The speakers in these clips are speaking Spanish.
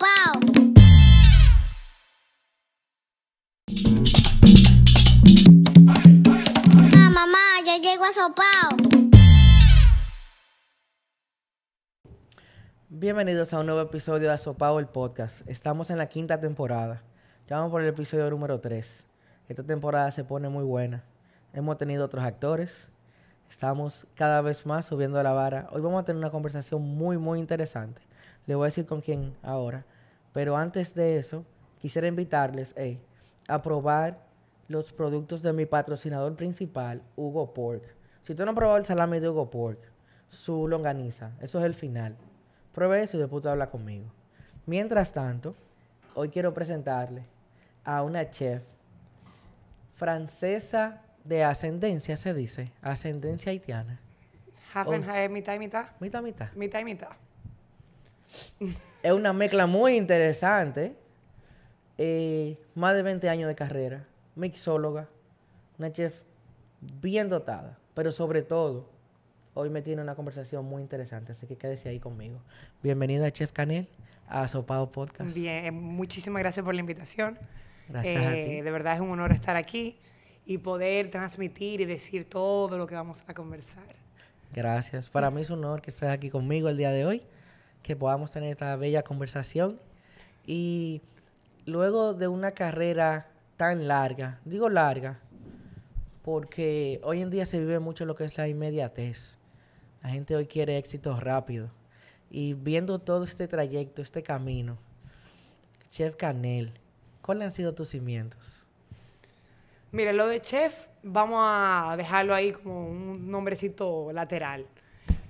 Ah, mamá, ya llego a Sopao. Bienvenidos a un nuevo episodio de Sopao el podcast. Estamos en la quinta temporada. Ya vamos por el episodio número 3. Esta temporada se pone muy buena. Hemos tenido otros actores. Estamos cada vez más subiendo la vara. Hoy vamos a tener una conversación muy, muy interesante le voy a decir con quién ahora. Pero antes de eso, quisiera invitarles a probar los productos de mi patrocinador principal, Hugo Pork. Si tú no has probado el salami de Hugo Pork, su longaniza, eso es el final. Pruebe eso y después tú habla conmigo. Mientras tanto, hoy quiero presentarle a una chef francesa de ascendencia, se dice, ascendencia haitiana. Half oh. and eh, mitad y mitad. Mitad y mitad. Mitad y mitad es una mezcla muy interesante. Eh, más de 20 años de carrera, mixóloga, una chef bien dotada, pero sobre todo, hoy me tiene una conversación muy interesante, así que quédese ahí conmigo. Bienvenida, Chef Canel, a Sopado Podcast. Bien, muchísimas gracias por la invitación. Gracias. a eh, ti. De verdad es un honor estar aquí y poder transmitir y decir todo lo que vamos a conversar. Gracias. Para mí es un honor que estés aquí conmigo el día de hoy que podamos tener esta bella conversación. Y luego de una carrera tan larga, digo larga, porque hoy en día se vive mucho lo que es la inmediatez. La gente hoy quiere éxito rápido. Y viendo todo este trayecto, este camino, Chef Canel, ¿cuáles han sido tus cimientos? Mira, lo de Chef, vamos a dejarlo ahí como un nombrecito lateral.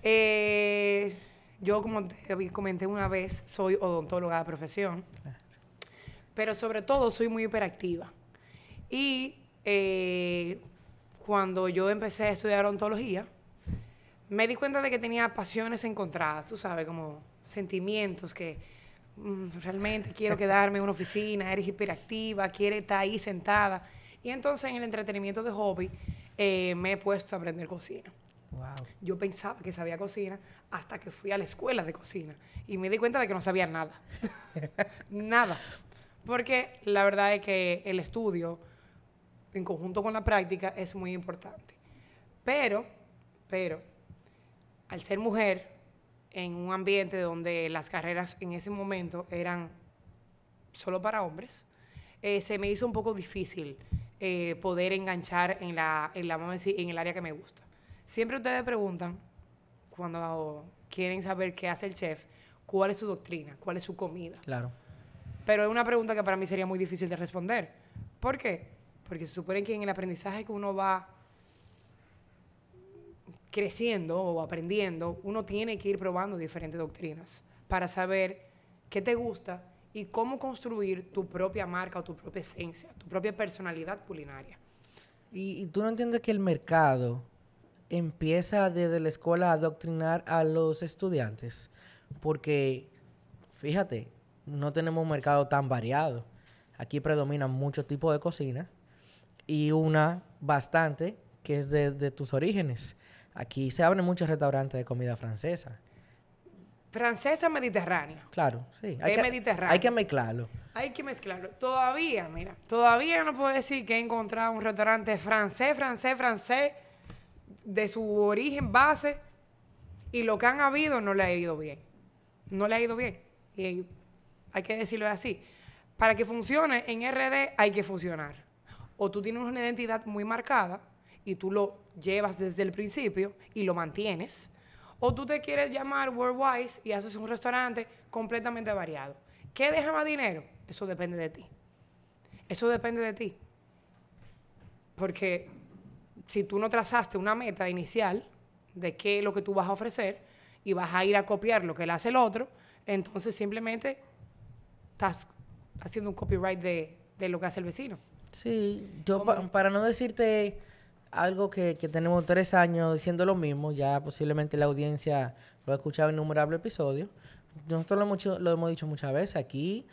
Eh, yo como comenté una vez, soy odontóloga de profesión, pero sobre todo soy muy hiperactiva. Y eh, cuando yo empecé a estudiar odontología, me di cuenta de que tenía pasiones encontradas, tú sabes, como sentimientos que mm, realmente quiero quedarme en una oficina, eres hiperactiva, quiere estar ahí sentada. Y entonces en el entretenimiento de hobby eh, me he puesto a aprender cocina. Yo pensaba que sabía cocina hasta que fui a la escuela de cocina y me di cuenta de que no sabía nada. nada. Porque la verdad es que el estudio, en conjunto con la práctica, es muy importante. Pero, pero, al ser mujer, en un ambiente donde las carreras en ese momento eran solo para hombres, eh, se me hizo un poco difícil eh, poder enganchar en la, en la, en el área que me gusta. Siempre ustedes preguntan, cuando quieren saber qué hace el chef, cuál es su doctrina, cuál es su comida. Claro. Pero es una pregunta que para mí sería muy difícil de responder. ¿Por qué? Porque se supone que en el aprendizaje que uno va creciendo o aprendiendo, uno tiene que ir probando diferentes doctrinas para saber qué te gusta y cómo construir tu propia marca o tu propia esencia, tu propia personalidad culinaria. Y, y tú no entiendes que el mercado empieza desde la escuela a adoctrinar a los estudiantes, porque fíjate, no tenemos un mercado tan variado. Aquí predominan muchos tipos de cocina y una bastante que es de, tus orígenes. Aquí se abren muchos restaurantes de comida francesa. Francesa mediterránea. Claro, sí. Hay Hay que mezclarlo. Hay que mezclarlo. Todavía, mira, todavía no puedo decir que he encontrado un restaurante francés, francés, francés de su origen base y lo que han habido no le ha ido bien. No le ha ido bien. Y hay que decirlo así. Para que funcione en RD hay que funcionar. O tú tienes una identidad muy marcada y tú lo llevas desde el principio y lo mantienes. O tú te quieres llamar Worldwise y haces un restaurante completamente variado. ¿Qué deja más dinero? Eso depende de ti. Eso depende de ti. Porque si tú no trazaste una meta inicial de qué es lo que tú vas a ofrecer y vas a ir a copiar lo que le hace el otro, entonces simplemente estás haciendo un copyright de, lo que hace el vecino. Sí, yo para no decirte algo que, tenemos tres años diciendo lo mismo, ya posiblemente la audiencia lo ha escuchado en innumerables episodios. Nosotros lo hemos, lo hemos dicho muchas veces aquí,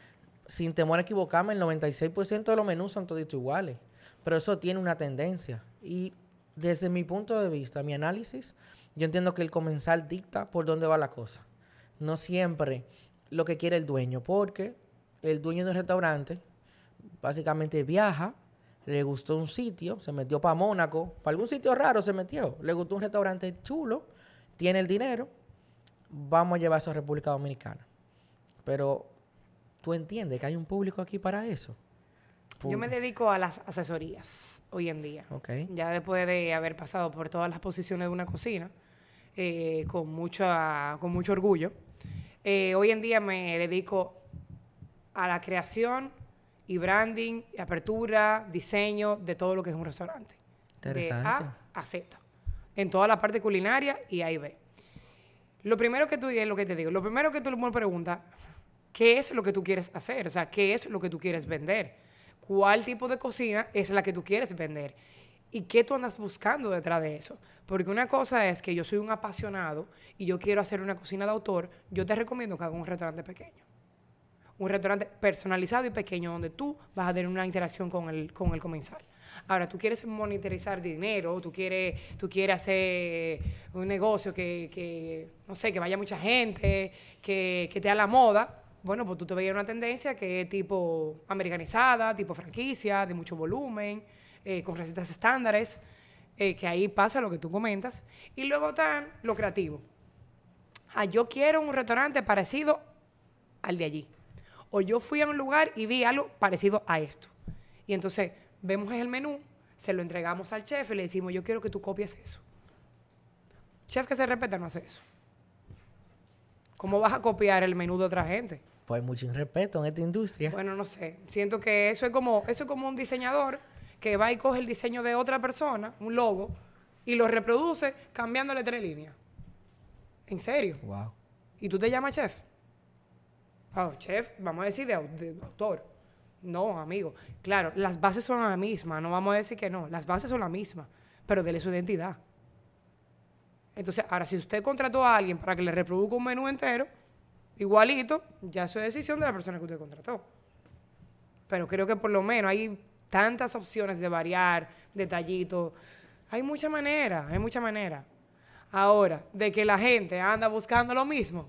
sin temor a equivocarme, el 96% de los menús son todos iguales, pero eso tiene una tendencia. Y desde mi punto de vista, mi análisis, yo entiendo que el comensal dicta por dónde va la cosa. No siempre lo que quiere el dueño, porque el dueño un restaurante básicamente viaja, le gustó un sitio, se metió para Mónaco, para algún sitio raro se metió, le gustó un restaurante chulo, tiene el dinero, vamos a llevar eso a República Dominicana. Pero tú entiendes que hay un público aquí para eso. Yo me dedico a las asesorías hoy en día. Ya después de haber pasado por todas las posiciones de una cocina, eh, con, mucha, con mucho orgullo, eh, hoy en día me dedico a la creación y branding, y apertura, diseño de todo lo que es un restaurante. Interesante. De A a Z. En toda la parte culinaria y A y B. Lo primero que tú es lo que te digo, lo primero que tú me pregunta, ¿qué es lo que tú quieres hacer? O sea, ¿qué es lo que tú quieres vender? cuál tipo de cocina es la que tú quieres vender y qué tú andas buscando detrás de eso. Porque una cosa es que yo soy un apasionado y yo quiero hacer una cocina de autor, yo te recomiendo que hagas un restaurante pequeño. Un restaurante personalizado y pequeño donde tú vas a tener una interacción con el, con el comensal. Ahora, tú quieres monetizar dinero, tú quieres, tú quieres hacer un negocio que, no sé, que vaya mucha gente, que, que te da la moda, bueno, pues tú te veías una tendencia que es tipo americanizada, tipo franquicia, de mucho volumen, eh, con recetas estándares, eh, que ahí pasa lo que tú comentas. Y luego están lo creativo. Ah, yo quiero un restaurante parecido al de allí. O yo fui a un lugar y vi algo parecido a esto. Y entonces vemos el menú, se lo entregamos al chef y le decimos, yo quiero que tú copies eso. Chef que se respeta no hace eso. ¿Cómo vas a copiar el menú de otra gente? Pues, hay mucho irrespeto en esta industria. Bueno, no sé. Siento que eso es como, eso es como un diseñador que va y coge el diseño de otra persona, un logo, y lo reproduce cambiándole tres líneas. En serio. Wow. Y tú te llamas chef. Oh, chef, vamos a decir de, autor. No, amigo. Claro, las bases son las mismas. No vamos a decir que no. Las bases son las mismas. Pero dele su identidad. Entonces, ahora, si usted contrató a alguien para que le reproduzca un menú entero, Igualito, ya es su decisión de la persona que usted contrató. Pero creo que por lo menos hay tantas opciones de variar, detallitos. Hay mucha manera, hay mucha manera. Ahora, de que la gente anda buscando lo mismo.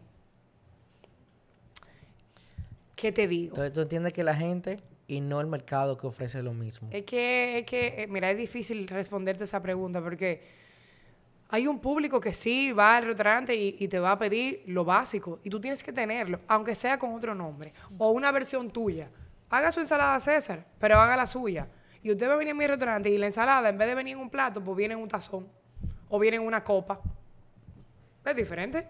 ¿Qué te digo? Entonces tú entiendes que la gente y no el mercado que ofrece lo mismo. Es que, es que, eh, mira, es difícil responderte esa pregunta porque hay un público que sí va al restaurante y, te va a pedir lo básico y tú tienes que tenerlo, aunque sea con otro nombre o una versión tuya. Haga su ensalada César, pero haga la suya. Y usted va a venir a mi restaurante y la ensalada, en vez de venir en un plato, pues viene en un tazón o viene en una copa. Es diferente.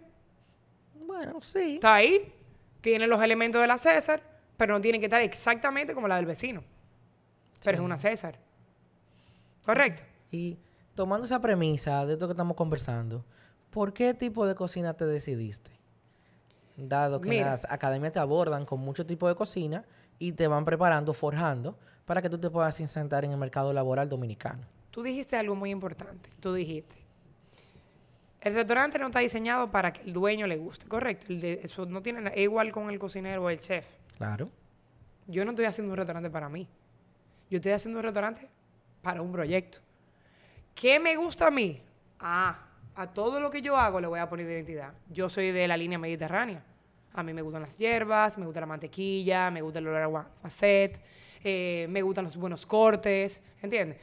Bueno, sí. Está ahí, tiene los elementos de la César, pero no tiene que estar exactamente como la del vecino. Pero es una César. Correcto. Y tomando esa premisa de esto que estamos conversando, ¿por qué tipo de cocina te decidiste? Dado que las academias te abordan con mucho tipo de cocina y te van preparando, forjando, para que tú te puedas insertar en el mercado laboral dominicano. Tú dijiste algo muy importante. Tú dijiste, el restaurante no está diseñado para que el dueño le guste, correcto. eso no tiene es igual con el cocinero o el chef. Claro. Yo no estoy haciendo un restaurante para mí. Yo estoy haciendo un restaurante para un proyecto. ¿Qué me gusta a mí? Ah, a todo lo que yo hago le voy a poner identidad. Yo soy de la línea mediterránea. A mí me gustan las hierbas, me gusta la mantequilla, me gusta el olor a facet, eh, me gustan los buenos cortes, ¿entiendes?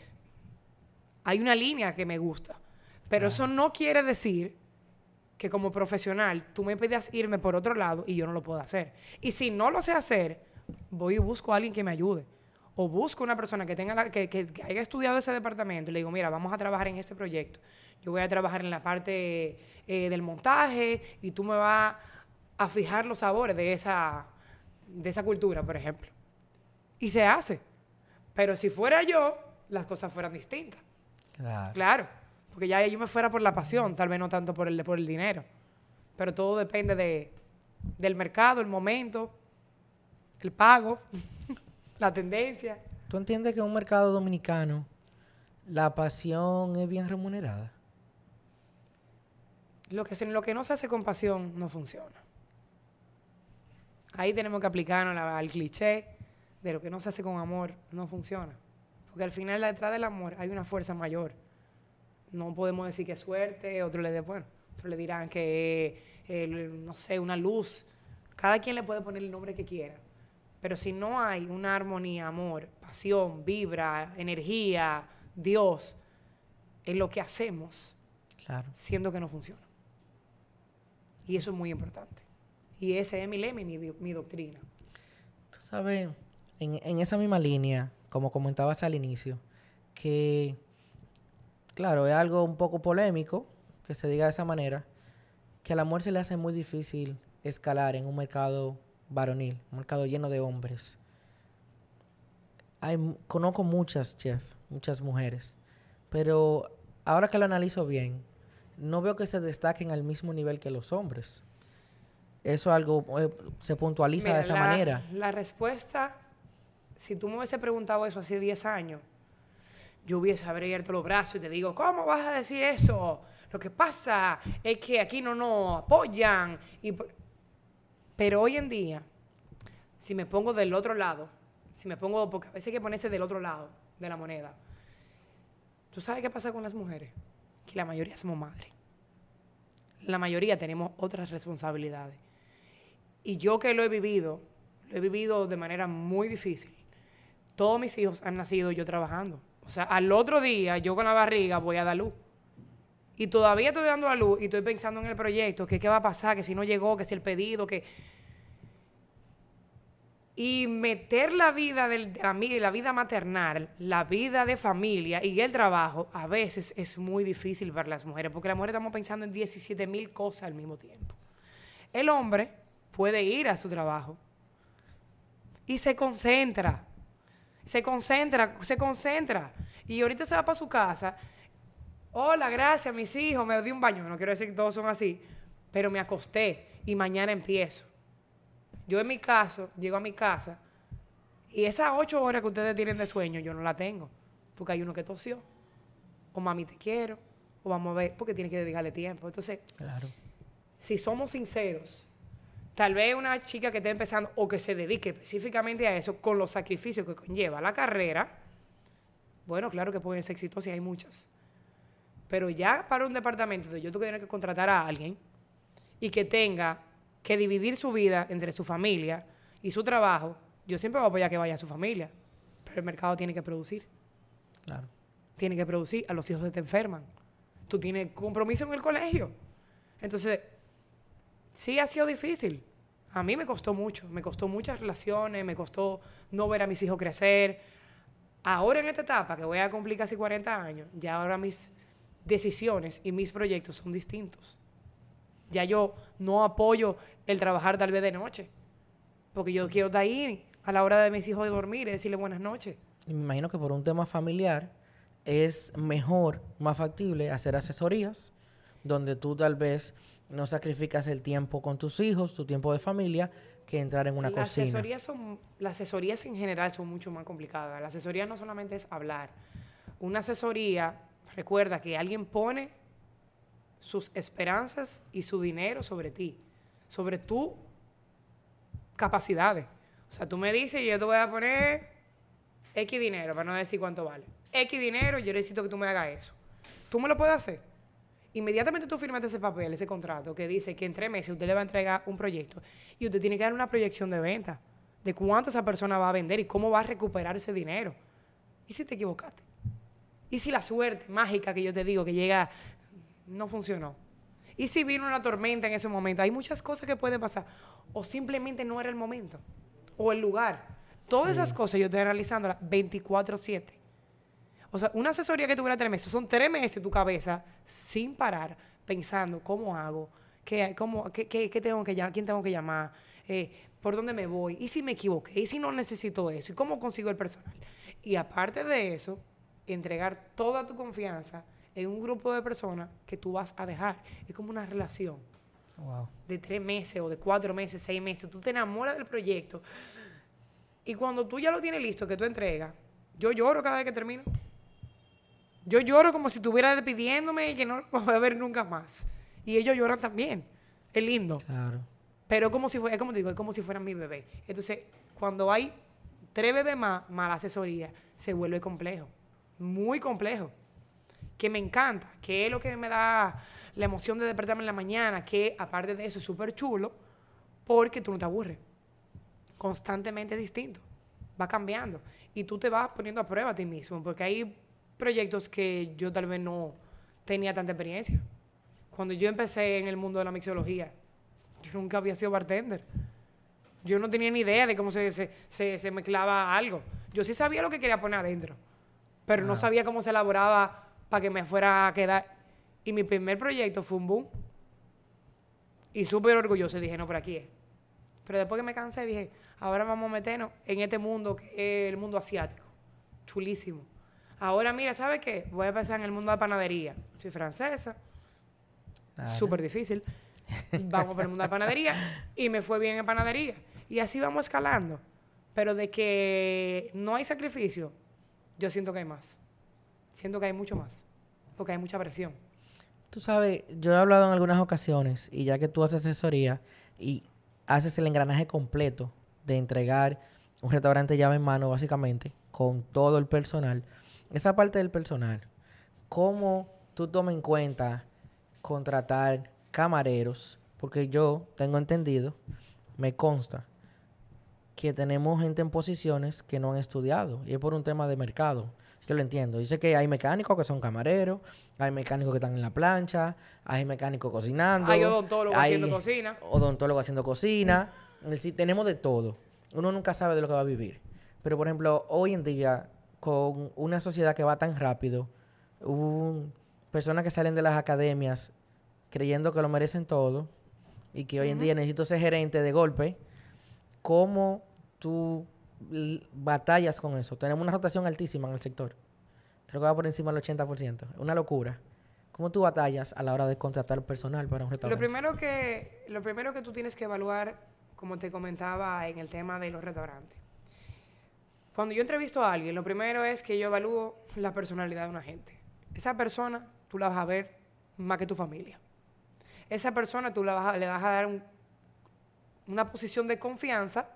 Hay una línea que me gusta. Pero eso no quiere decir que como profesional tú me pidas irme por otro lado y yo no lo puedo hacer. Y si no lo sé hacer, voy y busco a alguien que me ayude o busco una persona que tenga que, haya estudiado ese departamento y le digo, mira, vamos a trabajar en este proyecto. Yo voy a trabajar en la parte eh, del montaje y tú me vas a fijar los sabores de esa, de esa cultura, por ejemplo. Y se hace. Pero si fuera yo, las cosas fueran distintas. Claro. Porque ya yo me fuera por la pasión, tal vez no tanto por el, por el dinero. Pero todo depende de, del mercado, el momento, el pago. La tendencia. ¿Tú entiendes que en un mercado dominicano la pasión es bien remunerada? Lo que, lo que no se hace con pasión no funciona. Ahí tenemos que aplicarnos al cliché de lo que no se hace con amor no funciona. Porque al final detrás del amor hay una fuerza mayor. No podemos decir que es suerte, otros le, bueno, otro le dirán que, es eh, no sé, una luz. Cada quien le puede poner el nombre que quiera. Pero si no hay una armonía, amor, pasión, vibra, energía, Dios, en lo que hacemos, claro. siendo que no funciona. Y eso es muy importante. Y ese es mi lema mi, doctrina. Tú sabes, en, en, esa misma línea, como comentabas al inicio, que, claro, es algo un poco polémico que se diga de esa manera, que al amor se le hace muy difícil escalar en un mercado varonil, un mercado lleno de hombres. conozco muchas, chef, muchas mujeres, pero ahora que lo analizo bien, no veo que se destaquen al mismo nivel que los hombres. Eso algo eh, se puntualiza de esa manera. La respuesta, si tú me hubiese preguntado eso hace 10 años, yo hubiese abierto los brazos y te digo, ¿cómo vas a decir eso? Lo que pasa es que aquí no nos apoyan. Y pero hoy en día, si me pongo del otro lado, si me pongo, porque a veces hay que ponerse del otro lado de la moneda. ¿Tú sabes qué pasa con las mujeres? Que la mayoría somos madres. La mayoría tenemos otras responsabilidades. Y yo que lo he vivido, lo he vivido de manera muy difícil. Todos mis hijos han nacido yo trabajando. O sea, al otro día yo con la barriga voy a dar luz y todavía estoy dando a luz y estoy pensando en el proyecto, que qué va a pasar, que si no llegó, que si el pedido, que... Y meter la vida del, de la, la vida maternal, la vida de familia y el trabajo, a veces es muy difícil para las mujeres, porque las mujeres estamos pensando en 17 mil cosas al mismo tiempo. El hombre puede ir a su trabajo y se concentra, se concentra, se concentra. Y ahorita se va para su casa hola, gracias, mis hijos, me di un baño. No quiero decir que todos son así, pero me acosté y mañana empiezo. Yo en mi caso, llego a mi casa y esas ocho horas que ustedes tienen de sueño, yo no la tengo, porque hay uno que tosió. O mami, te quiero, o vamos a ver, porque tiene que dedicarle tiempo. Entonces, claro. si somos sinceros, tal vez una chica que esté empezando o que se dedique específicamente a eso, con los sacrificios que conlleva la carrera, bueno, claro que pueden ser exitosas y hay muchas pero ya para un departamento de yo tengo que tener que contratar a alguien y que tenga que dividir su vida entre su familia y su trabajo, yo siempre voy a apoyar que vaya a su familia. Pero el mercado tiene que producir. Claro. Tiene que producir. A los hijos se te enferman. Tú tienes compromiso en el colegio. Entonces, sí ha sido difícil. A mí me costó mucho. Me costó muchas relaciones, me costó no ver a mis hijos crecer. Ahora en esta etapa, que voy a cumplir casi 40 años, ya ahora mis decisiones y mis proyectos son distintos. Ya yo no apoyo el trabajar tal vez de noche, porque yo quiero estar ahí a la hora de mis hijos de dormir y decirle buenas noches. me imagino que por un tema familiar es mejor, más factible hacer asesorías donde tú tal vez no sacrificas el tiempo con tus hijos, tu tiempo de familia, que entrar en una las son, las asesorías en general son mucho más complicadas. La asesoría no solamente es hablar. Una asesoría Recuerda que alguien pone sus esperanzas y su dinero sobre ti, sobre tus capacidades. O sea, tú me dices, yo te voy a poner X dinero, para no decir cuánto vale. X dinero, yo necesito que tú me hagas eso. Tú me lo puedes hacer. Inmediatamente tú firmaste ese papel, ese contrato, que dice que en tres meses usted le va a entregar un proyecto y usted tiene que dar una proyección de venta de cuánto esa persona va a vender y cómo va a recuperar ese dinero. ¿Y si te equivocaste? ¿Y si la suerte mágica que yo te digo que llega no funcionó? ¿Y si vino una tormenta en ese momento? Hay muchas cosas que pueden pasar. O simplemente no era el momento. O el lugar. Todas esas cosas yo estoy analizándolas 24-7. O sea, una asesoría que tuviera tres meses, son tres meses tu cabeza sin parar, pensando cómo hago, qué, tengo que llamar, quién tengo que llamar, eh, por dónde me voy, y si me equivoqué, y si no necesito eso, y cómo consigo el personal. Y aparte de eso, entregar toda tu confianza en un grupo de personas que tú vas a dejar. Es como una relación. De tres meses o de cuatro meses, seis meses. Tú te enamoras del proyecto. Y cuando tú ya lo tienes listo, que tú entregas, yo lloro cada vez que termino. Yo lloro como si estuviera despidiéndome y que no lo voy a ver nunca más. Y ellos lloran también. Es lindo. Claro. Pero como si fuera, es como digo, como si fueran mi bebé. Entonces, cuando hay tres bebés más, mala asesoría, se vuelve complejo muy complejo, que me encanta, que es lo que me da la emoción de despertarme en la mañana, que aparte de eso es súper chulo, porque tú no te aburres. Constantemente es distinto, va cambiando y tú te vas poniendo a prueba a ti mismo, porque hay proyectos que yo tal vez no tenía tanta experiencia. Cuando yo empecé en el mundo de la mixología, yo nunca había sido bartender. Yo no tenía ni idea de cómo se, se, se mezclaba algo. Yo sí sabía lo que quería poner adentro pero no sabía cómo se elaboraba para que me fuera a quedar. Y mi primer proyecto fue un boom. Y súper orgulloso, dije, no, por aquí es. Pero después que me cansé, dije, ahora vamos a meternos en este mundo el mundo asiático. Chulísimo. Ahora, mira, ¿sabes qué? Voy a empezar en el mundo de la panadería. Soy francesa. Súper difícil. Vamos para el mundo de la panadería. Y me fue bien en panadería. Y así vamos escalando. Pero de que no hay sacrificio, yo siento que hay más. Siento que hay mucho más, porque hay mucha presión. Tú sabes, yo he hablado en algunas ocasiones, y ya que tú haces asesoría y haces el engranaje completo de entregar un restaurante llave en mano, básicamente, con todo el personal, esa parte del personal, ¿cómo tú tomas en cuenta contratar camareros? Porque yo tengo entendido, me consta, que tenemos gente en posiciones que no han estudiado y es por un tema de mercado. que lo entiendo. Dice que hay mecánicos que son camareros, hay mecánicos que están en la plancha, hay mecánicos cocinando. Hay odontólogos haciendo cocina. Odontólogos haciendo cocina. Es tenemos de todo. Uno nunca sabe de lo que va a vivir. Pero, por ejemplo, hoy en día, con una sociedad que va tan rápido, personas que salen de las academias creyendo que lo merecen todo y que hoy en día necesito ser gerente de golpe, ¿cómo tú batallas con eso. Tenemos una rotación altísima en el sector. Creo que va por encima del 80%. Una locura. ¿Cómo tú batallas a la hora de contratar personal para un restaurante? Lo primero que, lo primero que tú tienes que evaluar, como te comentaba en el tema de los restaurantes. Cuando yo entrevisto a alguien, lo primero es que yo evalúo la personalidad de una gente. Esa persona tú la vas a ver más que tu familia. Esa persona tú la le vas a dar una posición de confianza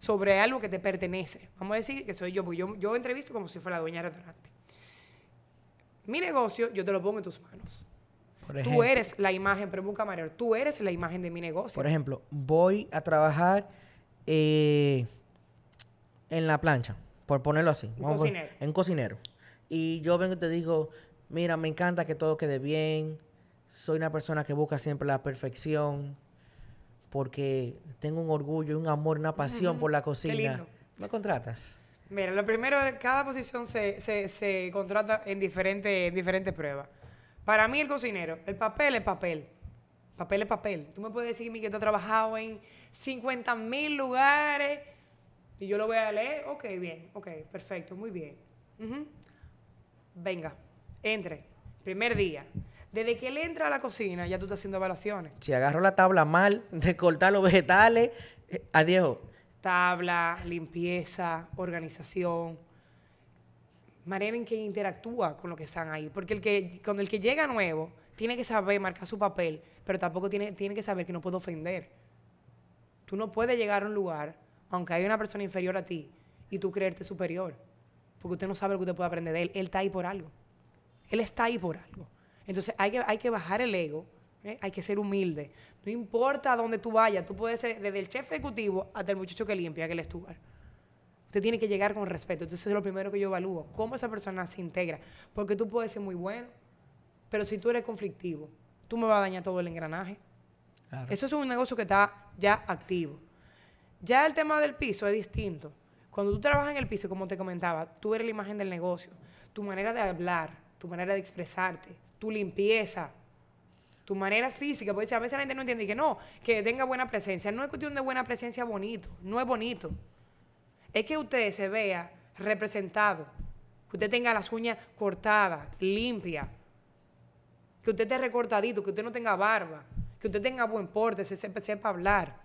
sobre algo que te pertenece. Vamos a decir que soy yo, porque yo, entrevisto como si fuera la dueña del restaurante. Mi negocio, yo te lo pongo en tus manos. tú eres la imagen, pero nunca mayor. tú eres la imagen de mi negocio. Por ejemplo, voy a trabajar eh, en la plancha, por ponerlo así. En cocinero. en cocinero. Y yo vengo y te digo, mira, me encanta que todo quede bien. Soy una persona que busca siempre la perfección porque tengo un orgullo, un amor, una pasión por la cocina. ¿Me contratas? Mira, lo primero, cada posición se, contrata en, diferentes diferentes pruebas. Para mí, el cocinero, el papel es papel. Papel es papel. Tú me puedes decir, que tú has trabajado en 50 mil lugares y yo lo voy a leer. Ok, bien, ok, perfecto, muy bien. Venga, entre. Primer día. Desde que él entra a la cocina, ya tú estás haciendo evaluaciones. Si agarro la tabla mal, de cortar los vegetales, eh, adiós. Tabla, limpieza, organización, manera en que interactúa con lo que están ahí. Porque el que, cuando el que llega nuevo, tiene que saber marcar su papel, pero tampoco tiene, tiene que saber que no puede ofender. Tú no puedes llegar a un lugar, aunque hay una persona inferior a ti, y tú creerte superior. Porque usted no sabe lo que usted puede aprender de él. Él está ahí por algo. Él está ahí por algo. Entonces hay que, hay que bajar el ego, ¿eh? hay que ser humilde. No importa a dónde tú vayas, tú puedes ser desde el chef ejecutivo hasta el muchacho que limpia, que el estuar. Usted tiene que llegar con respeto. Entonces es lo primero que yo evalúo, cómo esa persona se integra. Porque tú puedes ser muy bueno, pero si tú eres conflictivo, tú me vas a dañar todo el engranaje. Eso es un negocio que está ya activo. Ya el tema del piso es distinto. Cuando tú trabajas en el piso, como te comentaba, tú eres la imagen del negocio, tu manera de hablar, tu manera de expresarte, tu limpieza, tu manera física, porque a veces la gente no entiende que no, que tenga buena presencia. No es cuestión de buena presencia bonito, no es bonito. Es que usted se vea representado, que usted tenga las uñas cortadas, limpias, que usted esté recortadito, que usted no tenga barba, que usted tenga buen porte, se sepa, hablar,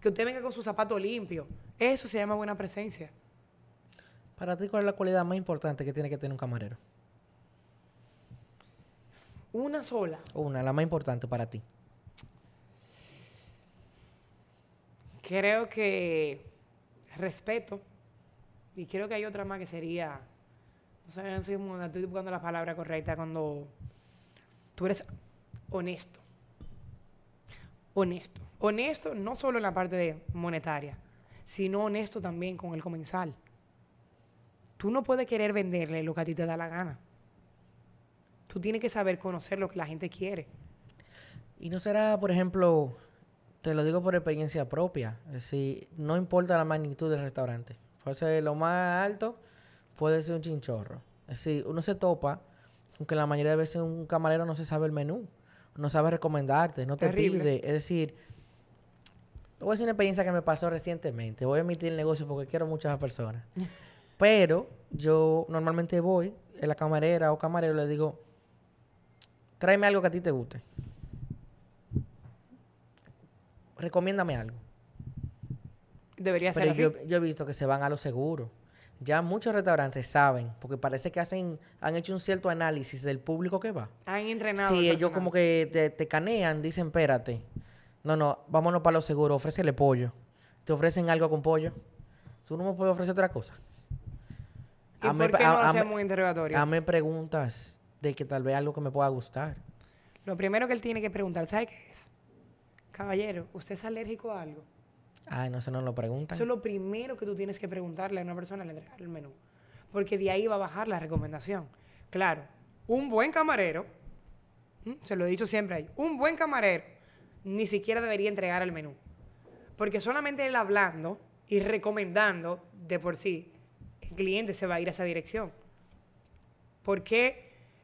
que usted venga con su zapato limpio, Eso se llama buena presencia. Para ti, ¿cuál es la cualidad más importante que tiene que tener un camarero? Una sola. Una, la más importante para ti. Creo que respeto. Y creo que hay otra más que sería. No sé, no soy estoy buscando la palabra correcta cuando tú eres honesto. Honesto. Honesto no solo en la parte de monetaria, sino honesto también con el comensal. Tú no puedes querer venderle lo que a ti te da la gana. Tú tienes que saber conocer lo que la gente quiere. Y no será, por ejemplo, te lo digo por experiencia propia, es decir, no importa la magnitud del restaurante. Puede ser lo más alto, puede ser un chinchorro. Es decir, uno se topa, aunque la mayoría de veces un camarero no se sabe el menú, no sabe recomendarte, no te pide. Es decir, voy a decir una experiencia que me pasó recientemente. Voy a emitir el negocio porque quiero muchas personas. Pero yo normalmente voy, en la camarera o camarero le digo, Tráeme algo que a ti te guste. Recomiéndame algo. Debería ser yo, he visto que se van a los seguros. Ya muchos restaurantes saben, porque parece que hacen, han hecho un cierto análisis del público que va. Han entrenado. Sí, ellos como que te, canean, dicen, espérate. No, no, vámonos para los seguro, ofrécele pollo. Te ofrecen algo con pollo. Tú no me puedes ofrecer otra cosa. ¿Y a por qué no hacemos interrogatorio? A me preguntas de que tal vez algo que me pueda gustar. Lo primero que él tiene que preguntar, ¿sabe qué es? Caballero, ¿usted es alérgico a algo? Ah, no, se nos lo pregunta. Eso es lo primero que tú tienes que preguntarle a una persona al entregar el menú. Porque de ahí va a bajar la recomendación. Claro, un buen camarero, se lo he dicho siempre ahí, un buen camarero ni siquiera debería entregar el menú. Porque solamente él hablando y recomendando de por sí, el cliente se va a ir a esa dirección. ¿Por qué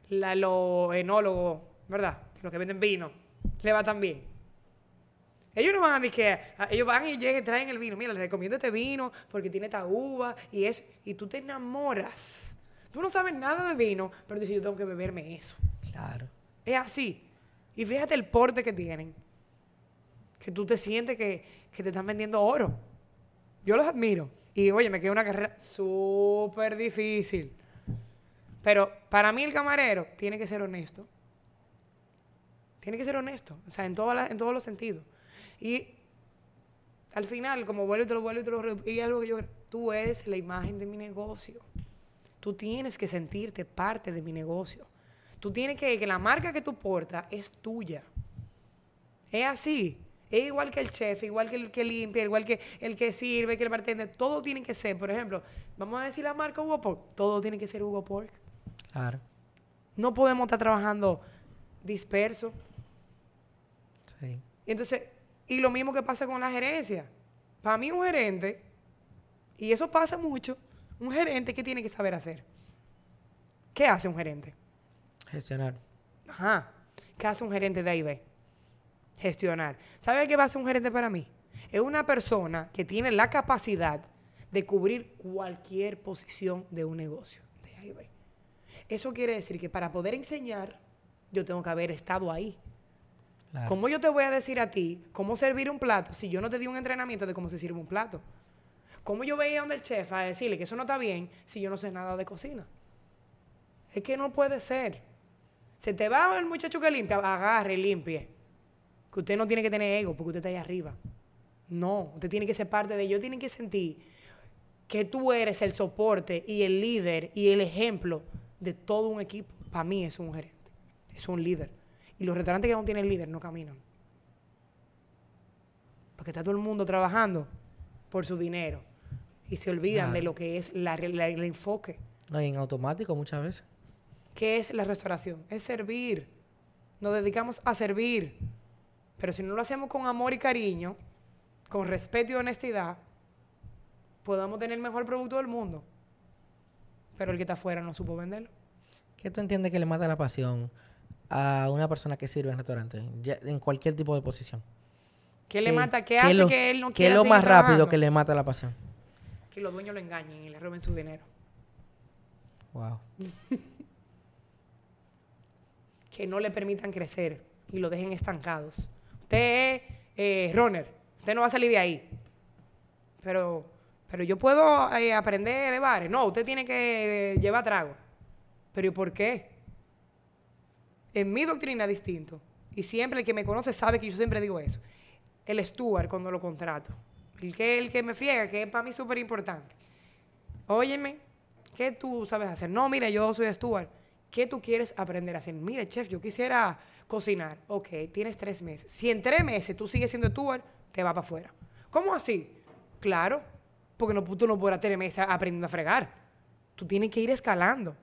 los enólogos, ¿verdad? Los que venden vino, le va tan bien. Ellos no van a decir ah, ellos van y traen el vino. Mira, les recomiendo este vino porque tiene esta uva y es, y tú te enamoras. Tú no sabes nada de vino, pero dices, yo tengo que beberme eso. Claro. Es así. Y fíjate el porte que tienen. Que tú te sientes que, que te están vendiendo oro. Yo los admiro. Y oye, me queda una carrera súper difícil. Pero para mí el camarero tiene que ser honesto. Tiene que ser honesto, o sea, en, en todos los sentidos. Y al final, como vuelvo y te lo vuelvo y te lo y algo que yo tú eres la imagen de mi negocio. Tú tienes que sentirte parte de mi negocio. Tú tienes que que la marca que tú portas es tuya. Es así. Es igual que el chef, igual que el que limpia, igual que el que sirve, que el bartender. Todo tiene que ser. Por ejemplo, vamos a decir la marca Hugo Pork. Todo tiene que ser Hugo Pork. Claro. No podemos estar trabajando disperso. Sí. Y entonces, y lo mismo que pasa con la gerencia. Para mí un gerente, y eso pasa mucho, un gerente, que tiene que saber hacer? ¿Qué hace un gerente? Gestionar. Ajá. ¿Qué hace un gerente de AIB? Gestionar. ¿Sabe qué va a hacer un gerente para mí? Es una persona que tiene la capacidad de cubrir cualquier posición de un negocio de AIB. Eso quiere decir que para poder enseñar, yo tengo que haber estado ahí. ¿Cómo yo te voy a decir a ti cómo servir un plato si yo no te di un entrenamiento de cómo se sirve un plato? ¿Cómo yo veía donde el chef a decirle que eso no está bien si yo no sé nada de cocina? Es que no puede ser. Se te va el muchacho que limpia, agarre, limpie. Que usted no tiene que tener ego porque usted está ahí arriba. No, usted tiene que ser parte de ello. Tiene que sentir que tú eres el soporte y el líder y el ejemplo de todo un equipo, para mí es un gerente, es un líder. Y los restaurantes que no tienen líder no caminan. Porque está todo el mundo trabajando por su dinero y se olvidan de lo que es la, el enfoque. No, en automático muchas veces. ¿Qué es la restauración? Es servir. Nos dedicamos a servir. Pero si no lo hacemos con amor y cariño, con respeto y honestidad, podamos tener el mejor producto del mundo pero el que está afuera no supo venderlo. ¿Qué tú entiendes que le mata la pasión a una persona que sirve en restaurante, en cualquier tipo de posición? ¿Qué, le mata? ¿Qué, hace que él no quiera ¿Qué es lo más rápido que le mata la pasión? Que los dueños lo engañen y le roben su dinero. Wow. que no le permitan crecer y lo dejen estancados. Usted es eh, runner, usted no va a salir de ahí. Pero pero yo puedo eh, aprender de bares. No, usted tiene que eh, llevar trago. ¿Pero por qué? En mi doctrina es distinto. Y siempre el que me conoce sabe que yo siempre digo eso. El Stuart, cuando lo contrato. El que, el que me friega, que es para mí súper importante. Óyeme, ¿qué tú sabes hacer? No, mira, yo soy Stuart. ¿Qué tú quieres aprender a hacer? Mira, chef, yo quisiera cocinar. Ok, tienes tres meses. Si en tres meses tú sigues siendo steward, te va para afuera. ¿Cómo así? Claro, porque no, tú no podrás tener mesa aprendiendo a fregar. Tú tienes que ir escalando.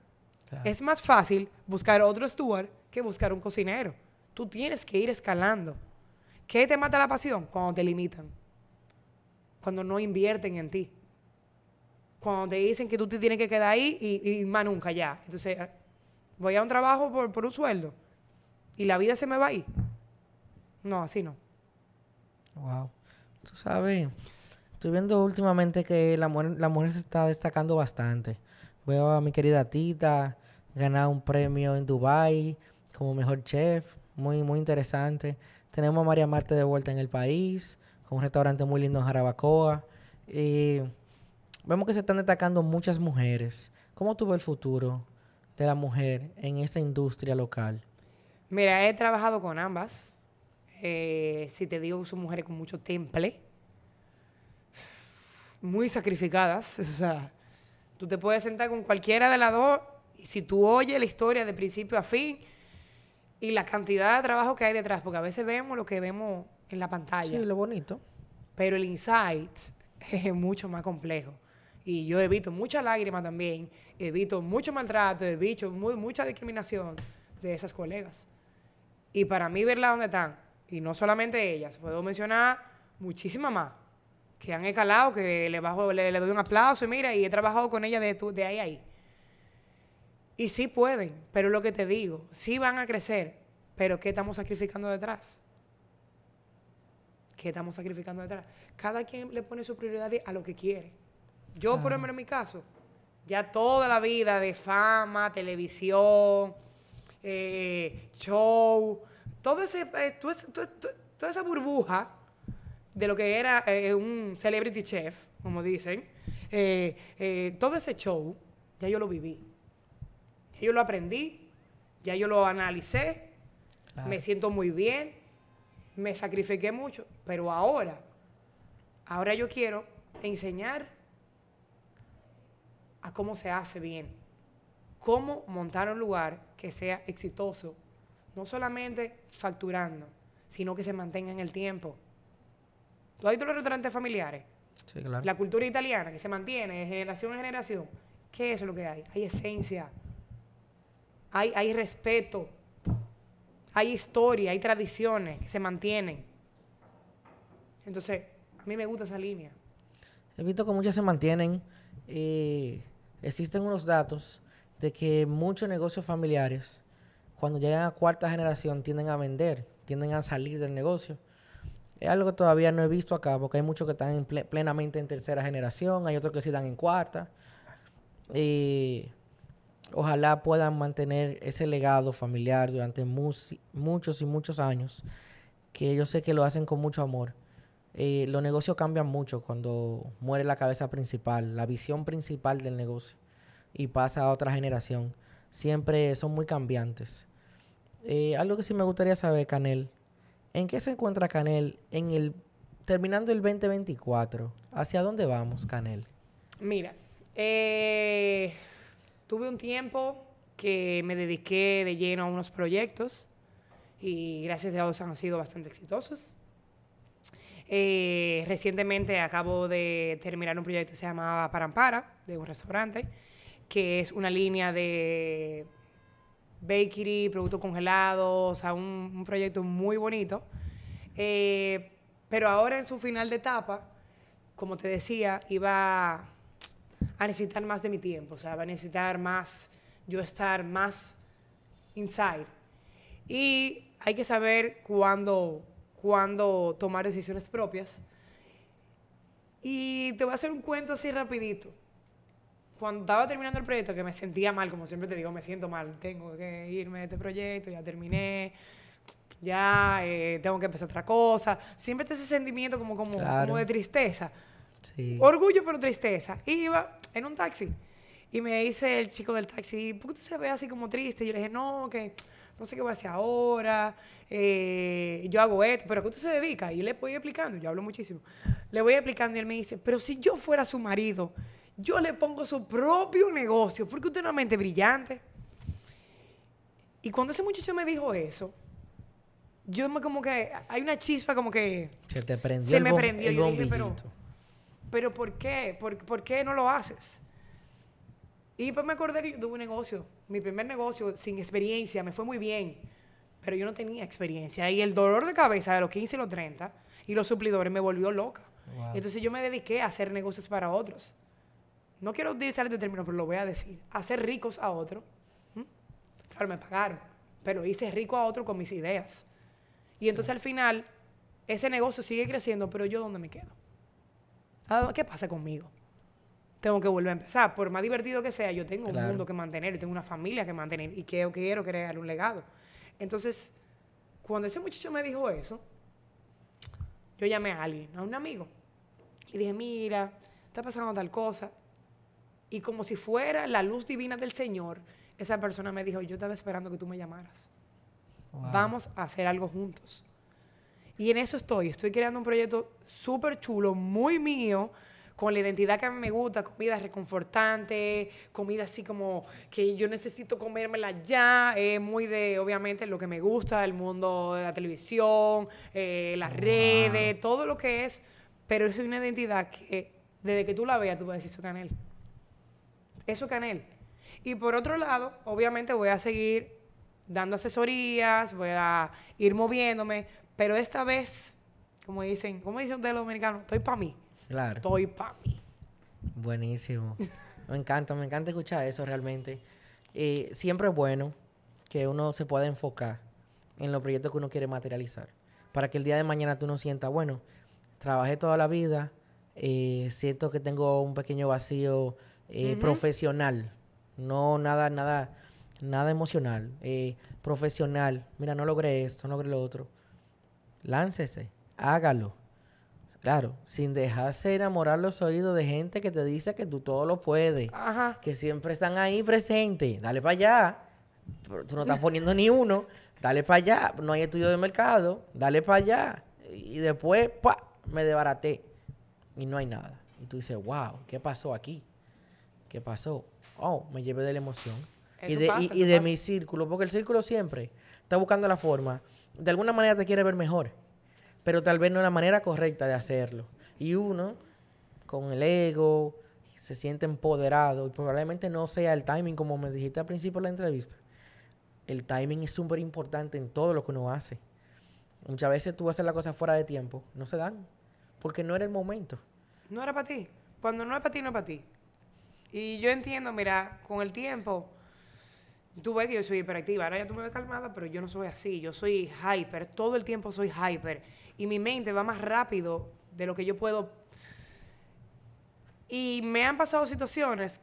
Es más fácil buscar otro steward que buscar un cocinero. Tú tienes que ir escalando. ¿Qué te mata la pasión? Cuando te limitan. Cuando no invierten en ti. Cuando te dicen que tú te tienes que quedar ahí y, más nunca ya. Entonces, eh, voy a un trabajo por, por, un sueldo y la vida se me va ahí. No, así no. Wow. Tú sabes. Estoy viendo últimamente que la mujer, se está destacando bastante. Veo a mi querida Tita ganar un premio en Dubai como mejor chef, muy muy interesante. Tenemos a María Marte de vuelta en el país, con un restaurante muy lindo en Jarabacoa. Y vemos que se están destacando muchas mujeres. ¿Cómo tuvo el futuro de la mujer en esa industria local? Mira, he trabajado con ambas. Eh, si te digo, son mujeres con mucho temple muy sacrificadas. O sea, tú te puedes sentar con cualquiera de las dos y si tú oyes la historia de principio a fin y la cantidad de trabajo que hay detrás, porque a veces vemos lo que vemos en la pantalla. Sí, lo bonito. Pero el insight es mucho más complejo. Y yo evito mucha lágrima también, evito mucho maltrato, evito mucha discriminación de esas colegas. Y para mí verla donde están, y no solamente ellas, puedo mencionar muchísimas más que han escalado, que le, bajo, le, doy un aplauso y mira, y he trabajado con ella de, de ahí a ahí. Y sí pueden, pero lo que te digo, sí van a crecer, pero ¿qué estamos sacrificando detrás? ¿Qué estamos sacrificando detrás? Cada quien le pone su prioridad a lo que quiere. Yo, por ejemplo, en mi caso, ya toda la vida de fama, televisión, eh, show, ese, eh, toda esa burbuja de lo que era eh, un celebrity chef, como dicen, eh, eh, todo ese show, ya yo lo viví. Ya yo lo aprendí, ya yo lo analicé, me siento muy bien, me sacrifiqué mucho, pero ahora, ahora yo quiero enseñar a cómo se hace bien, cómo montar un lugar que sea exitoso, no solamente facturando, sino que se mantenga en el tiempo ¿Tú has visto los restaurantes familiares? Sí, claro. La cultura italiana que se mantiene de generación en generación. ¿Qué es lo que hay? Hay esencia, hay, respeto, hay historia, hay tradiciones que se mantienen. Entonces, a mí me gusta esa línea. He visto que muchas se mantienen. existen unos datos de que muchos negocios familiares, cuando llegan a cuarta generación, tienden a vender, tienden a salir del negocio es algo que todavía no he visto acá, porque hay muchos que están plenamente en tercera generación, hay otros que sí dan en cuarta. ojalá puedan mantener ese legado familiar durante muchos y muchos años, que yo sé que lo hacen con mucho amor. los negocios cambian mucho cuando muere la cabeza principal, la visión principal del negocio, y pasa a otra generación. Siempre son muy cambiantes. Eh, algo que sí me gustaría saber, Canel, ¿En qué se encuentra Canel en el terminando el 2024? ¿Hacia dónde vamos, Canel? Mira, eh, tuve un tiempo que me dediqué de lleno a unos proyectos y gracias a Dios han sido bastante exitosos. Eh, recientemente acabo de terminar un proyecto que se llamaba Parampara, de un restaurante, que es una línea de bakery, productos congelados, o sea, un, proyecto muy bonito. Eh, pero ahora en su final de etapa, como te decía, iba a necesitar más de mi tiempo, o sea, va a necesitar más, yo estar más inside. Y hay que saber cuándo, cuándo tomar decisiones propias. Y te voy a hacer un cuento así rapidito cuando estaba terminando el proyecto, que me sentía mal, como siempre te digo, me siento mal, tengo que irme de este proyecto, ya terminé, ya eh, tengo que empezar otra cosa. Siempre te ese sentimiento como, como, de tristeza. Orgullo, pero tristeza. iba en un taxi. Y me dice el chico del taxi, ¿por qué usted se ve así como triste? Y yo le dije, no, que no sé qué voy a hacer ahora, eh, yo hago esto, pero ¿a qué usted se dedica? Y le voy explicando, yo hablo muchísimo. Le voy explicando y él me dice, pero si yo fuera su marido, yo le pongo su propio negocio, porque usted es una mente brillante. Y cuando ese muchacho me dijo eso, yo me como que, hay una chispa como que... Se te prendió. me prendió. Yo pero, ¿por qué? ¿Por, qué no lo haces? Y pues me acordé que yo tuve un negocio, mi primer negocio, sin experiencia, me fue muy bien, pero yo no tenía experiencia. Y el dolor de cabeza de los 15 y los 30 y los suplidores me volvió loca. Entonces yo me dediqué a hacer negocios para otros no quiero utilizar este término, pero lo voy a decir, hacer ricos a otro. ¿Mm? Claro, me pagaron, pero hice rico a otro con mis ideas. Y entonces al final, ese negocio sigue creciendo, pero yo dónde me quedo? Ah, ¿Qué pasa conmigo? Tengo que volver a empezar. Por más divertido que sea, yo tengo un mundo que mantener, tengo una familia que mantener y que quiero crear un legado. Entonces, cuando ese muchacho me dijo eso, yo llamé a alguien, a un amigo, y dije, mira, está pasando tal cosa. Y como si fuera la luz divina del Señor, esa persona me dijo, yo estaba esperando que tú me llamaras. Vamos a hacer algo juntos. Y en eso estoy. Estoy creando un proyecto súper chulo, muy mío, con la identidad que a mí me gusta, comida reconfortante, comida así como que yo necesito comérmela ya, eh, muy de, obviamente, lo que me gusta, el mundo de la televisión, eh, las redes, todo lo que es, pero es una identidad que desde que tú la veas, tú vas a decir, soy Canel eso Canel. Y por otro lado, obviamente voy a seguir dando asesorías, voy a ir moviéndome, pero esta vez, como dicen, como dicen ustedes los dominicanos, estoy para mí. Claro. Estoy para mí. Buenísimo. me encanta, me encanta escuchar eso realmente. Eh, siempre es bueno que uno se pueda enfocar en los proyectos que uno quiere materializar, para que el día de mañana tú no sientas, bueno, trabajé toda la vida, eh, siento que tengo un pequeño vacío eh, profesional, no nada, nada, nada emocional, eh, profesional, mira, no logré esto, no logré lo otro, láncese, hágalo. Claro, sin dejarse enamorar los oídos de gente que te dice que tú todo lo puedes, que siempre están ahí presentes, dale para allá, tú no estás poniendo ni uno, dale para allá, no hay estudio de mercado, dale para allá, y después, pa, me debaraté y no hay nada. Y tú dices, wow, ¿qué pasó aquí? ¿Qué pasó? Oh, me llevé de la emoción. y de, de mi círculo, porque el círculo siempre está buscando la forma. De alguna manera te quiere ver mejor, pero tal vez no es la manera correcta de hacerlo. Y uno, con el ego, se siente empoderado y probablemente no sea el timing, como me dijiste al principio de la entrevista. El timing es súper importante en todo lo que uno hace. Muchas veces tú haces la cosa fuera de tiempo, no se dan, porque no era el momento. No era para ti. Cuando no es para ti, no es para ti. Y yo entiendo, mira, con el tiempo, tú ves que yo soy hiperactiva, ahora ya tú me ves calmada, pero yo no soy así, yo soy hyper, todo el tiempo soy hyper. Y mi mente va más rápido de lo que yo puedo. Y me han pasado situaciones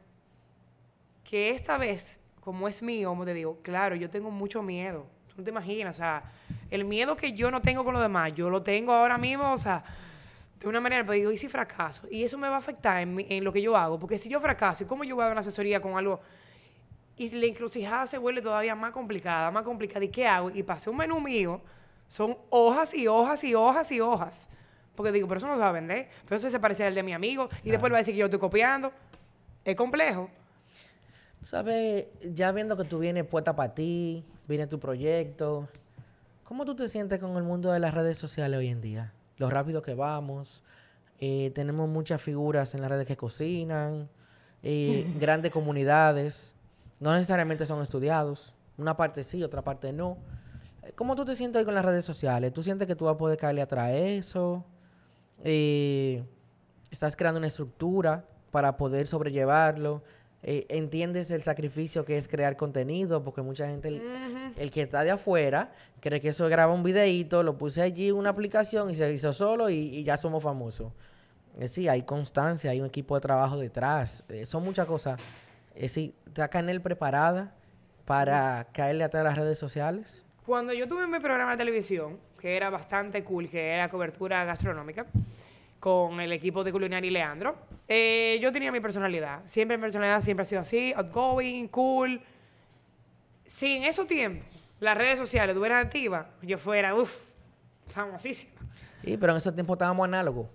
que esta vez, como es mío, como te digo, claro, yo tengo mucho miedo. Tú no te imaginas, o sea, el miedo que yo no tengo con los demás, yo lo tengo ahora mismo, o sea, de una manera, pero pues, digo, ¿y si fracaso? Y eso me va a afectar en, lo que yo hago, porque si yo fracaso, ¿y cómo yo voy a dar una asesoría con algo? Y la encrucijada se vuelve todavía más complicada, más complicada. ¿Y qué hago? Y pasé un menú mío, son hojas y hojas y hojas y hojas. Porque digo, pero eso no se va a vender, pero eso se parece al de mi amigo, y después va a decir que yo estoy copiando. Es complejo. ¿Sabes? Ya viendo que tú vienes puesta para ti, viene tu proyecto, ¿cómo tú te sientes con el mundo de las redes sociales hoy en día? lo rápido que vamos. Eh, tenemos muchas figuras en las redes que cocinan, eh, grandes comunidades. No necesariamente son estudiados. Una parte sí, otra parte no. Eh, ¿Cómo tú te sientes hoy con las redes sociales? ¿Tú sientes que tú vas a poder caerle atrás a eso? ¿Estás creando una estructura para poder sobrellevarlo? Eh, entiendes el sacrificio que es crear contenido, porque mucha gente, el, que está de afuera, cree que eso graba un videíto, lo puse allí, una aplicación y se hizo solo y, ya somos famosos. Es eh, sí, hay constancia, hay un equipo de trabajo detrás, eh, son muchas cosas. Es sí, está Canel preparada para caerle atrás a las redes sociales. Cuando yo tuve mi programa de televisión, que era bastante cool, que era cobertura gastronómica, con el equipo de Culinari Leandro, eh, yo tenía mi personalidad. Siempre mi personalidad siempre ha sido así, outgoing, cool. Si en esos tiempos las redes sociales tuvieran activas, yo fuera, uff, famosísima. Sí, pero en esos tiempos estábamos análogos.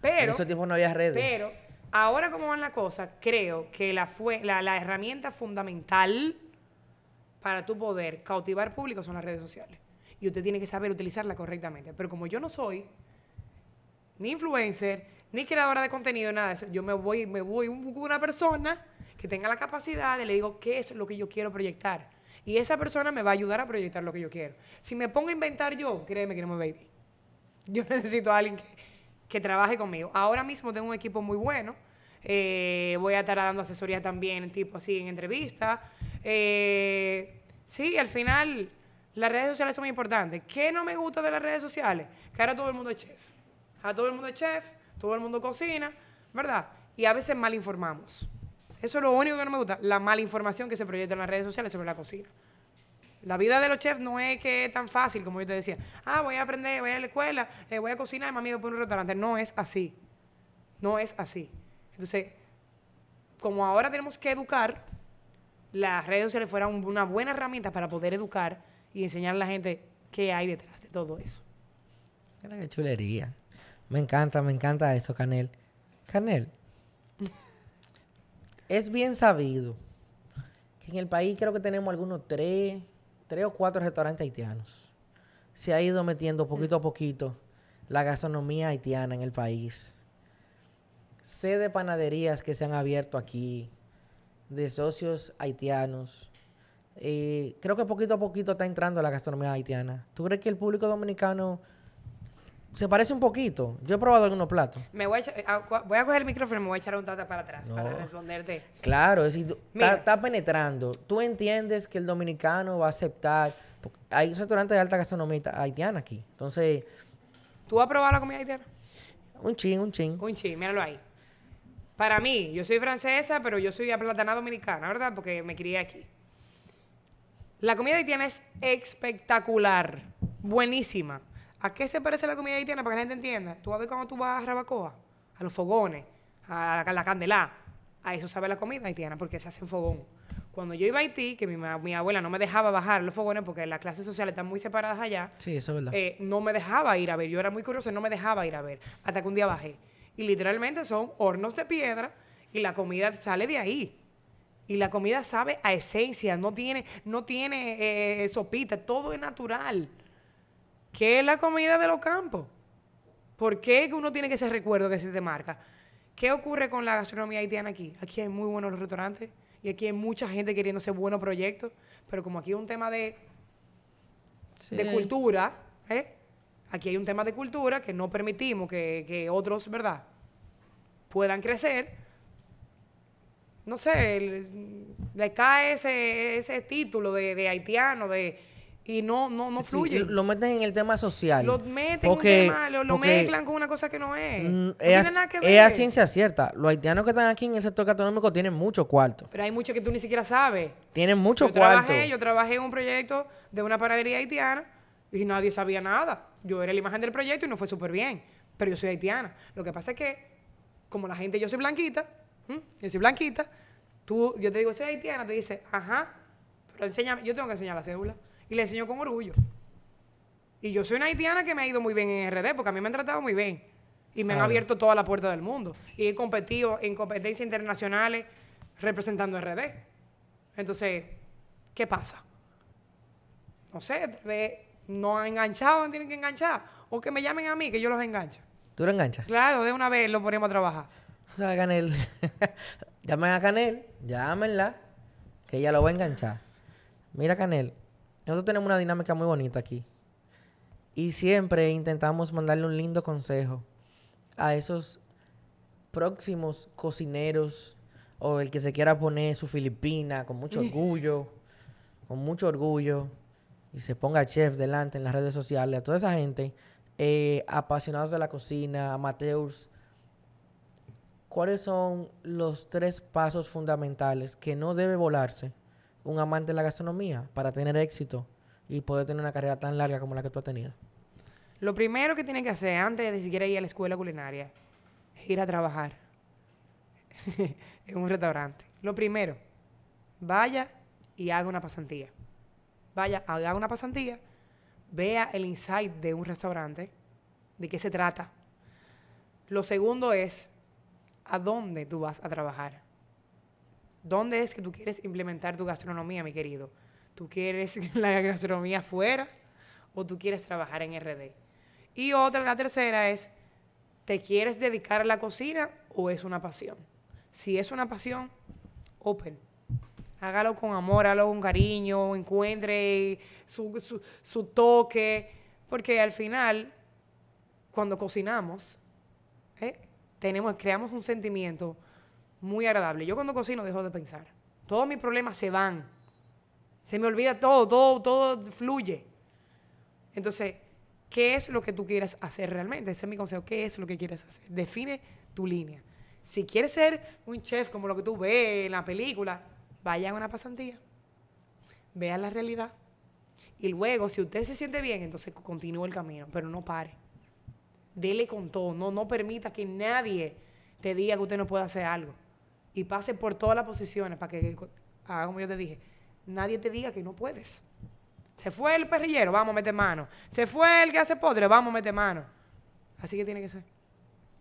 Pero, en esos tiempos no había redes. Pero ahora como van las cosas, creo que la, la herramienta fundamental para tu poder cautivar público son las redes sociales. Y usted tiene que saber utilizarla correctamente. Pero como yo no soy ni influencer, ni creadora de contenido, nada eso. Yo me voy, me voy con una persona que tenga la capacidad y le digo qué es lo que yo quiero proyectar. Y esa persona me va a ayudar a proyectar lo que yo quiero. Si me pongo a inventar yo, créeme que no me baby. Yo necesito a alguien que, trabaje conmigo. Ahora mismo tengo un equipo muy bueno. Eh, voy a estar dando asesoría también, tipo así, en entrevistas. Eh, sí, al final, las redes sociales son muy importantes. ¿Qué no me gusta de las redes sociales? Que ahora todo el mundo es chef. A todo el mundo es chef todo el mundo cocina, ¿verdad? Y a veces mal informamos. Eso es lo único que no me gusta, la mala información que se proyecta en las redes sociales sobre la cocina. La vida de los chefs no es que tan fácil, como yo te decía. Ah, voy a aprender, voy a la escuela, eh, voy a cocinar, y mami me poner un restaurante. No es así. No es así. Entonces, como ahora tenemos que educar, las redes sociales fueran una buena herramienta para poder educar y enseñar a la gente qué hay detrás de todo eso. Qué chulería. Me encanta, me encanta eso, Canel. Canel, es bien sabido que en el país creo que tenemos algunos tres, o cuatro restaurantes haitianos. Se ha ido metiendo poquito a poquito la gastronomía haitiana en el país. Sé de panaderías que se han abierto aquí, de socios haitianos. Eh, creo que poquito a poquito está entrando la gastronomía haitiana. ¿Tú crees que el público dominicano se parece un poquito. Yo he probado algunos platos. Me voy a, ah, voy a coger el micrófono y me voy a echar un tata para atrás para responderte. Claro, es decir, está penetrando. Tú entiendes que el dominicano va a aceptar. Hay un restaurantes de alta gastronomía haitiana aquí. Entonces. ¿Tú has probado la comida haitiana? Un chin, un chin. Un chin, míralo ahí. Para mí, yo soy francesa, pero yo soy platana dominicana, ¿verdad? Porque me crié aquí. La comida haitiana es espectacular, buenísima. ¿A qué se parece la comida haitiana? Para que la gente entienda. Tú vas a ver cuando tú vas a Rabacoa, a los fogones, a la, candelá. A eso sabe la comida haitiana, porque se hace en fogón. Cuando yo iba a Haití, que mi, abuela no me dejaba bajar los fogones porque las clases sociales están muy separadas allá. Eh, no me dejaba ir a ver. Yo era muy curioso, no me dejaba ir a ver. Hasta que un día bajé. Y literalmente son hornos de piedra y la comida sale de ahí. Y la comida sabe a esencia, no tiene, no tiene eh, eh, sopita, todo es natural. ¿Qué es la comida de los campos? ¿Por qué uno tiene que ese recuerdo que se te marca? ¿Qué ocurre con la gastronomía haitiana aquí? Aquí hay muy buenos restaurantes y aquí hay mucha gente queriendo hacer buenos proyectos, pero como aquí es un tema de, de cultura, ¿eh? aquí hay un tema de cultura que no permitimos que, otros, ¿verdad?, puedan crecer no sé, le cae ese, título de haitiano, de y no, no, no fluye. lo meten en el tema social. Lo meten en un tema, lo, mezclan con una cosa que no es. Mm, no es, tiene nada que ver. Es ciencia cierta. Los haitianos que están aquí en el sector gastronómico tienen mucho cuarto. Pero hay muchos que tú ni siquiera sabes. Tienen mucho yo Trabajé, yo trabajé en un proyecto de una panadería haitiana y nadie sabía nada. Yo era la imagen del proyecto y no fue súper bien. Pero yo soy haitiana. Lo que pasa es que, como la gente, yo soy blanquita, yo soy blanquita, tú, yo te digo, soy haitiana, te dice, ajá, pero enséñame, yo tengo que enseñar la cédula. Y le enseño con orgullo. Y yo soy una haitiana que me ha ido muy bien en RD, porque a mí me han tratado muy bien. Y me han abierto toda la puerta del mundo. Y he competido en competencias internacionales representando RD. Entonces, ¿qué pasa? No sé, no han enganchado, no tienen que enganchar. O que me llamen a mí, que yo los engancho. ¿Tú lo enganchas? Claro, de una vez lo ponemos a trabajar. O Canel, llamen a Canel, llámenla, que ella lo va a enganchar. Mira, Canel, nosotros tenemos una dinámica muy bonita aquí. Y siempre intentamos mandarle un lindo consejo a esos próximos cocineros o el que se quiera poner su filipina con mucho orgullo, con mucho orgullo, y se ponga chef delante en las redes sociales, a toda esa gente, eh, apasionados de la cocina, amateurs, ¿cuáles son los tres pasos fundamentales que no debe volarse un amante de la gastronomía para tener éxito y poder tener una carrera tan larga como la que tú has tenido? Lo primero que tiene que hacer antes de siquiera ir a la escuela culinaria es ir a trabajar en un restaurante. Lo primero, vaya y haga una pasantía. Vaya, haga una pasantía, vea el insight de un restaurante, de qué se trata. Lo segundo es, ¿a dónde tú vas a trabajar? ¿Dónde es que tú quieres implementar tu gastronomía, mi querido? ¿Tú quieres la gastronomía fuera o tú quieres trabajar en RD? Y otra, la tercera es, ¿te quieres dedicar a la cocina o es una pasión? Si es una pasión, open. Hágalo con amor, hágalo con cariño, encuentre su, toque, porque al final, cuando cocinamos, ¿eh? Tenemos, creamos un sentimiento muy agradable. Yo cuando cocino dejo de pensar. Todos mis problemas se van. Se me olvida todo, todo, todo fluye. Entonces, ¿qué es lo que tú quieras hacer realmente? Ese es mi consejo. ¿Qué es lo que quieres hacer? Define tu línea. Si quieres ser un chef como lo que tú ves en la película, vaya a una pasantía, vea la realidad. Y luego, si usted se siente bien, entonces continúe el camino, pero no pare. Dele con todo, no, no permita que nadie te diga que usted no puede hacer algo y pase por todas las posiciones para que, haga como yo te dije, nadie te diga que no puedes. Se fue el perrillero, vamos a meter mano. Se fue el que hace podre, vamos a meter mano. Así que tiene que ser.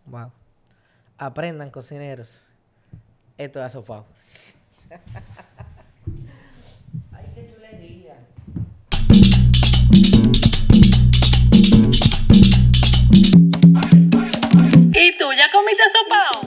Wow. Aprendan, cocineros. Esto es asopado. Ay, qué chulería. ¿Y tú ya comiste asopado?